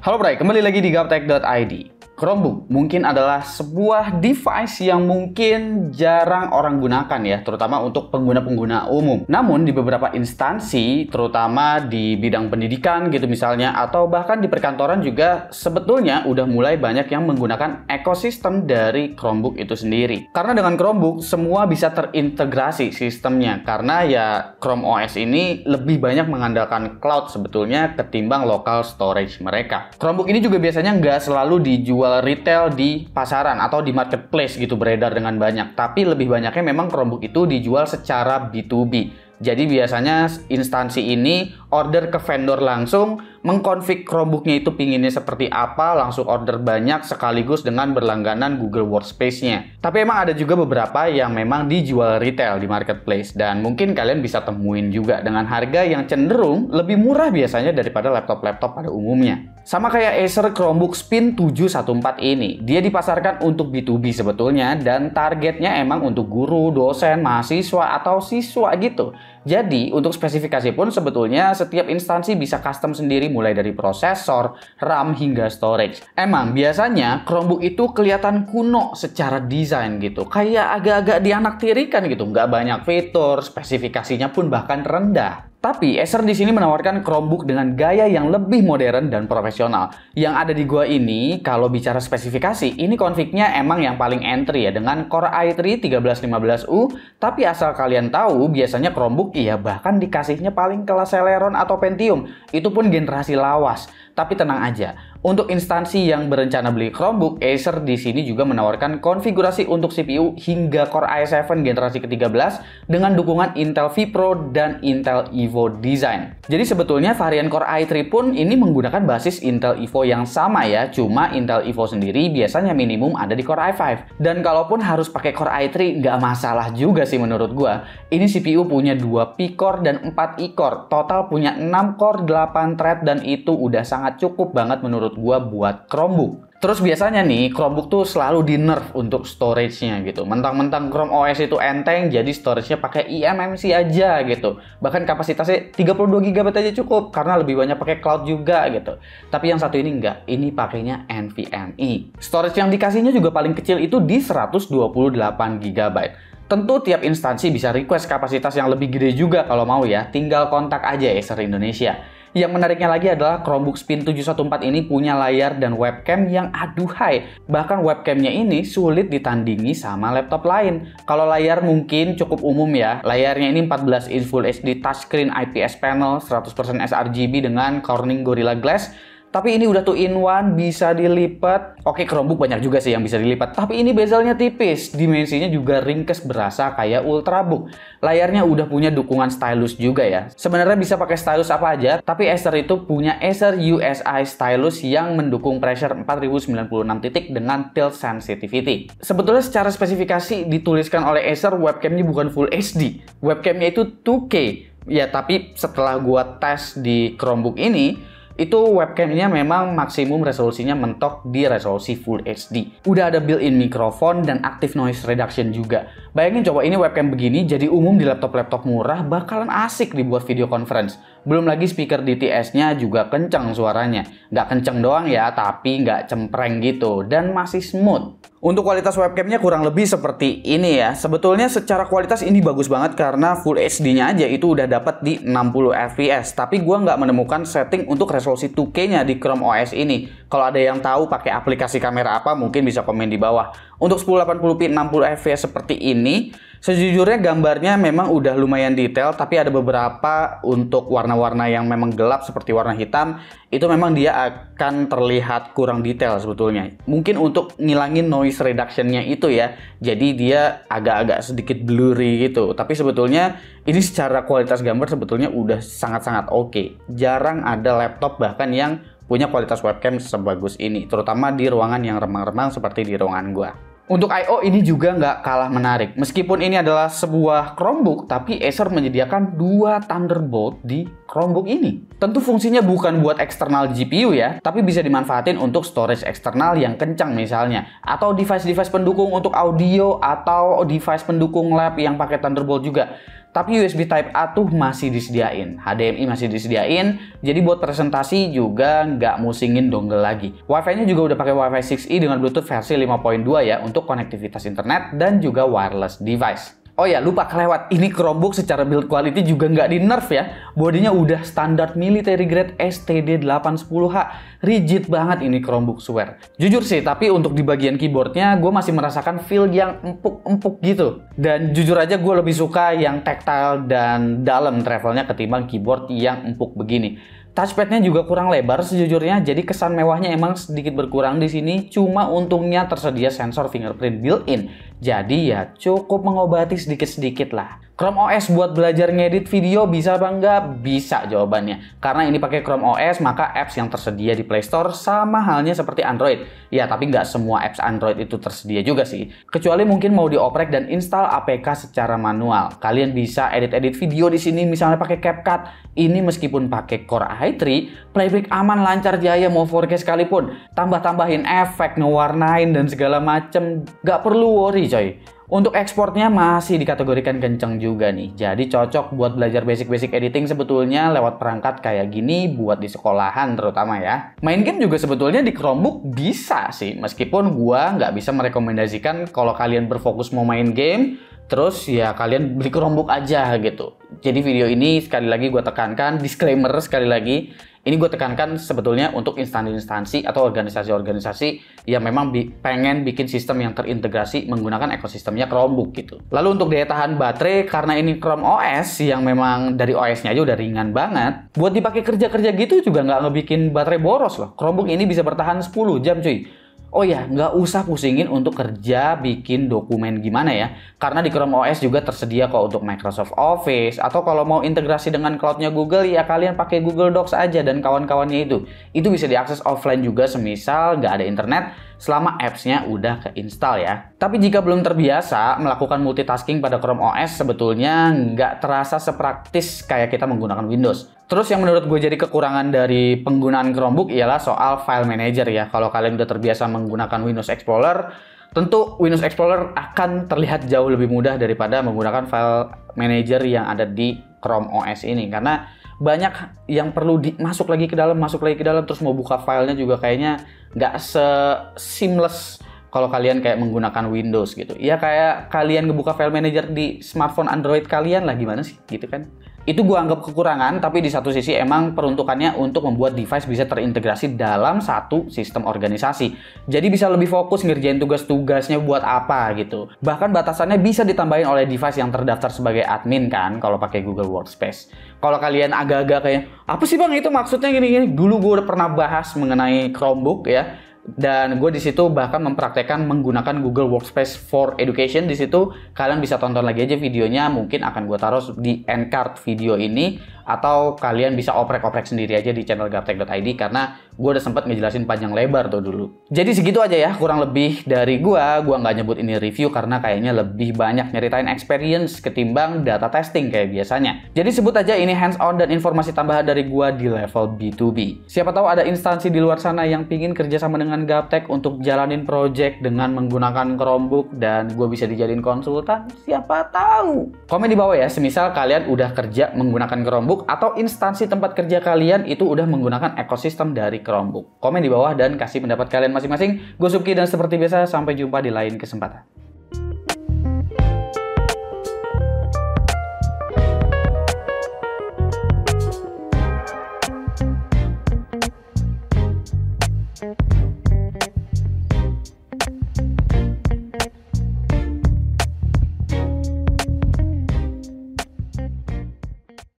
Halo Bray, kembali lagi di gaptek.id. Chromebook mungkin adalah sebuah device yang mungkin jarang orang gunakan ya, terutama untuk pengguna-pengguna umum. Namun di beberapa instansi, terutama di bidang pendidikan gitu misalnya, atau bahkan di perkantoran juga sebetulnya udah mulai banyak yang menggunakan ekosistem dari Chromebook itu sendiri. Karena dengan Chromebook semua bisa terintegrasi sistemnya, karena ya Chrome OS ini lebih banyak mengandalkan cloud sebetulnya ketimbang local storage mereka. Chromebook ini juga biasanya nggak selalu dijual Eh, retail di pasaran atau di marketplace gitu beredar dengan banyak. Tapi lebih banyaknya memang Chromebook itu dijual secara B2B jadi biasanya instansi ini order ke vendor langsung, mengkonfig Chromebooknya itu pinginnya seperti apa, langsung order banyak sekaligus dengan berlangganan Google Workspace-nya. Tapi emang ada juga beberapa yang memang dijual retail di marketplace dan mungkin kalian bisa temuin juga dengan harga yang cenderung lebih murah biasanya daripada laptop-laptop pada umumnya. Sama kayak Acer Chromebook Spin 714 ini, dia dipasarkan untuk B2B sebetulnya dan targetnya emang untuk guru, dosen, mahasiswa, atau siswa gitu. Jadi, untuk spesifikasi pun sebetulnya setiap instansi bisa custom sendiri mulai dari prosesor, RAM, hingga storage. Emang, biasanya Chromebook itu kelihatan kuno secara desain gitu. Kayak agak-agak dianaktirikan gitu. Nggak banyak fitur, spesifikasinya pun bahkan rendah. Tapi Acer di sini menawarkan Chromebook dengan gaya yang lebih modern dan profesional. Yang ada di gua ini, kalau bicara spesifikasi, ini konfignya emang yang paling entry ya dengan Core i3 1315U. Tapi asal kalian tahu, biasanya Chromebook ya bahkan dikasihnya paling kelas Celeron atau Pentium. Itu pun generasi lawas. Tapi tenang aja, untuk instansi yang berencana beli Chromebook, Acer di sini juga menawarkan konfigurasi untuk CPU hingga Core i7 generasi ke-13 dengan dukungan Intel vPro dan Intel Evo Design. Jadi sebetulnya varian Core i3 pun ini menggunakan basis Intel Evo yang sama ya, cuma Intel Evo sendiri biasanya minimum ada di Core i5. Dan kalaupun harus pakai Core i3, nggak masalah juga sih menurut gua. Ini CPU punya 2 P-Core dan 4 E-Core, total punya 6 core, 8 thread, dan itu udah sangat sangat cukup banget menurut gue buat Chromebook. Terus biasanya nih Chromebook tuh selalu di nerf untuk storage-nya gitu. Mentang-mentang Chrome OS itu enteng jadi storage-nya pakai eMMC aja gitu. Bahkan kapasitasnya 32 GB aja cukup karena lebih banyak pakai cloud juga gitu. Tapi yang satu ini enggak, ini pakainya NVMe. Storage yang dikasihnya juga paling kecil itu di 128 GB. Tentu tiap instansi bisa request kapasitas yang lebih gede juga kalau mau ya. Tinggal kontak aja Acer ya, Indonesia. Yang menariknya lagi adalah Chromebook Spin 714 ini punya layar dan webcam yang aduhai. Bahkan webcamnya ini sulit ditandingi sama laptop lain. Kalau layar mungkin cukup umum ya. Layarnya ini 14 inch Full HD touchscreen IPS panel 100% sRGB dengan Corning Gorilla Glass tapi ini udah tuh in one, bisa dilipat. Oke, Chromebook banyak juga sih yang bisa dilipat. Tapi ini bezelnya tipis, dimensinya juga ringkes berasa kayak Ultrabook. Layarnya udah punya dukungan stylus juga ya. Sebenarnya bisa pakai stylus apa aja, tapi Acer itu punya Acer USI stylus yang mendukung pressure 4096 titik dengan tilt sensitivity. Sebetulnya secara spesifikasi dituliskan oleh Acer webcamnya bukan full HD. Webcamnya itu 2K. Ya, tapi setelah gua tes di Chromebook ini, itu webcamnya memang maksimum resolusinya mentok di resolusi Full HD. Udah ada built-in mikrofon dan active noise reduction juga. Bayangin coba ini webcam begini jadi umum di laptop-laptop murah bakalan asik dibuat video conference. Belum lagi speaker DTS-nya juga kenceng suaranya. Nggak kenceng doang ya, tapi nggak cempreng gitu. Dan masih smooth. Untuk kualitas webcamnya kurang lebih seperti ini ya. Sebetulnya secara kualitas ini bagus banget karena Full HD-nya aja itu udah dapat di 60 fps. Tapi gue nggak menemukan setting untuk resolusi 2K-nya di Chrome OS ini. Kalau ada yang tahu pakai aplikasi kamera apa mungkin bisa komen di bawah. Untuk 1080p 60 fps seperti ini, sejujurnya gambarnya memang udah lumayan detail tapi ada beberapa untuk warna-warna yang memang gelap seperti warna hitam itu memang dia akan terlihat kurang detail sebetulnya. Mungkin untuk ngilangin noise reductionnya itu ya. Jadi dia agak-agak sedikit blurry gitu. Tapi sebetulnya ini secara kualitas gambar sebetulnya udah sangat-sangat oke. Okay. Jarang ada laptop bahkan yang punya kualitas webcam sebagus ini, terutama di ruangan yang remang-remang seperti di ruangan gua. Untuk I.O. ini juga nggak kalah menarik. Meskipun ini adalah sebuah Chromebook, tapi Acer menyediakan dua Thunderbolt di Chromebook ini. Tentu fungsinya bukan buat eksternal GPU ya, tapi bisa dimanfaatin untuk storage eksternal yang kencang misalnya. Atau device-device pendukung untuk audio atau device pendukung lab yang pakai Thunderbolt juga. Tapi USB Type A tuh masih disediain, HDMI masih disediain, jadi buat presentasi juga nggak musingin dongle lagi. Wi-Fi-nya juga udah pakai Wi-Fi 6E dengan Bluetooth versi 5.2 ya untuk konektivitas internet dan juga wireless device. Oh ya, lupa kelewat. Ini Chromebook secara build quality juga nggak di nerf ya. Bodinya udah standar military grade STD810H. Rigid banget ini Chromebook Swear. Jujur sih, tapi untuk di bagian keyboardnya gue masih merasakan feel yang empuk-empuk gitu. Dan jujur aja gue lebih suka yang tactile dan dalam travelnya ketimbang keyboard yang empuk begini. Touchpadnya juga kurang lebar sejujurnya, jadi kesan mewahnya emang sedikit berkurang di sini. Cuma untungnya tersedia sensor fingerprint built-in jadi ya cukup mengobati sedikit-sedikit lah. Chrome OS buat belajar ngedit video bisa bangga, enggak? Bisa jawabannya. Karena ini pakai Chrome OS, maka apps yang tersedia di Play Store sama halnya seperti Android. Ya, tapi nggak semua apps Android itu tersedia juga sih. Kecuali mungkin mau dioprek dan install APK secara manual. Kalian bisa edit-edit video di sini misalnya pakai CapCut. Ini meskipun pakai Core i3, playback aman, lancar, jaya, mau 4K sekalipun. Tambah-tambahin efek, ngewarnain, dan segala macem. Nggak perlu worry coy. Untuk ekspornya masih dikategorikan kenceng juga nih. Jadi cocok buat belajar basic-basic editing sebetulnya lewat perangkat kayak gini buat di sekolahan terutama ya. Main game juga sebetulnya di Chromebook bisa sih. Meskipun gua nggak bisa merekomendasikan kalau kalian berfokus mau main game, terus ya kalian beli Chromebook aja gitu. Jadi video ini sekali lagi gue tekankan disclaimer sekali lagi ini gue tekankan sebetulnya untuk instansi-instansi atau organisasi-organisasi yang memang bi pengen bikin sistem yang terintegrasi menggunakan ekosistemnya Chromebook gitu. Lalu untuk daya tahan baterai, karena ini Chrome OS yang memang dari OS-nya aja udah ringan banget, buat dipakai kerja-kerja gitu juga nggak ngebikin baterai boros loh. Chromebook ini bisa bertahan 10 jam cuy Oh ya, nggak usah pusingin untuk kerja bikin dokumen gimana ya. Karena di Chrome OS juga tersedia kok untuk Microsoft Office. Atau kalau mau integrasi dengan cloudnya Google, ya kalian pakai Google Docs aja dan kawan-kawannya itu. Itu bisa diakses offline juga semisal nggak ada internet selama apps-nya udah keinstall ya. Tapi jika belum terbiasa melakukan multitasking pada Chrome OS, sebetulnya nggak terasa sepraktis kayak kita menggunakan Windows. Terus yang menurut gue jadi kekurangan dari penggunaan Chromebook ialah soal file manager ya. Kalau kalian udah terbiasa menggunakan Windows Explorer, tentu Windows Explorer akan terlihat jauh lebih mudah daripada menggunakan file manager yang ada di Chrome OS ini karena banyak yang perlu dimasuk masuk lagi ke dalam, masuk lagi ke dalam terus mau buka filenya juga kayaknya nggak se seamless kalau kalian kayak menggunakan Windows gitu. Ya kayak kalian ngebuka file manager di smartphone Android kalian lah gimana sih gitu kan. Itu gue anggap kekurangan, tapi di satu sisi emang peruntukannya untuk membuat device bisa terintegrasi dalam satu sistem organisasi. Jadi bisa lebih fokus ngerjain tugas-tugasnya buat apa gitu. Bahkan batasannya bisa ditambahin oleh device yang terdaftar sebagai admin kan, kalau pakai Google Workspace. Kalau kalian agak-agak kayak, apa sih bang itu maksudnya gini-gini? Dulu gue udah pernah bahas mengenai Chromebook ya, dan gue di situ bahkan mempraktekkan menggunakan Google Workspace for Education di situ kalian bisa tonton lagi aja videonya mungkin akan gue taruh di end card video ini atau kalian bisa oprek-oprek sendiri aja di channel gaptek.id karena gue udah sempet ngejelasin panjang lebar tuh dulu. Jadi segitu aja ya, kurang lebih dari gue. Gue nggak nyebut ini review karena kayaknya lebih banyak nyeritain experience ketimbang data testing kayak biasanya. Jadi sebut aja ini hands on dan informasi tambahan dari gue di level B2B. Siapa tahu ada instansi di luar sana yang pingin kerjasama dengan Gaptek untuk jalanin project dengan menggunakan Chromebook dan gue bisa dijadiin konsultan. Siapa tahu. Komen di bawah ya, semisal kalian udah kerja menggunakan Chromebook Chromebook atau instansi tempat kerja kalian itu udah menggunakan ekosistem dari Chromebook. Komen di bawah dan kasih pendapat kalian masing-masing. Gue Subki dan seperti biasa sampai jumpa di lain kesempatan.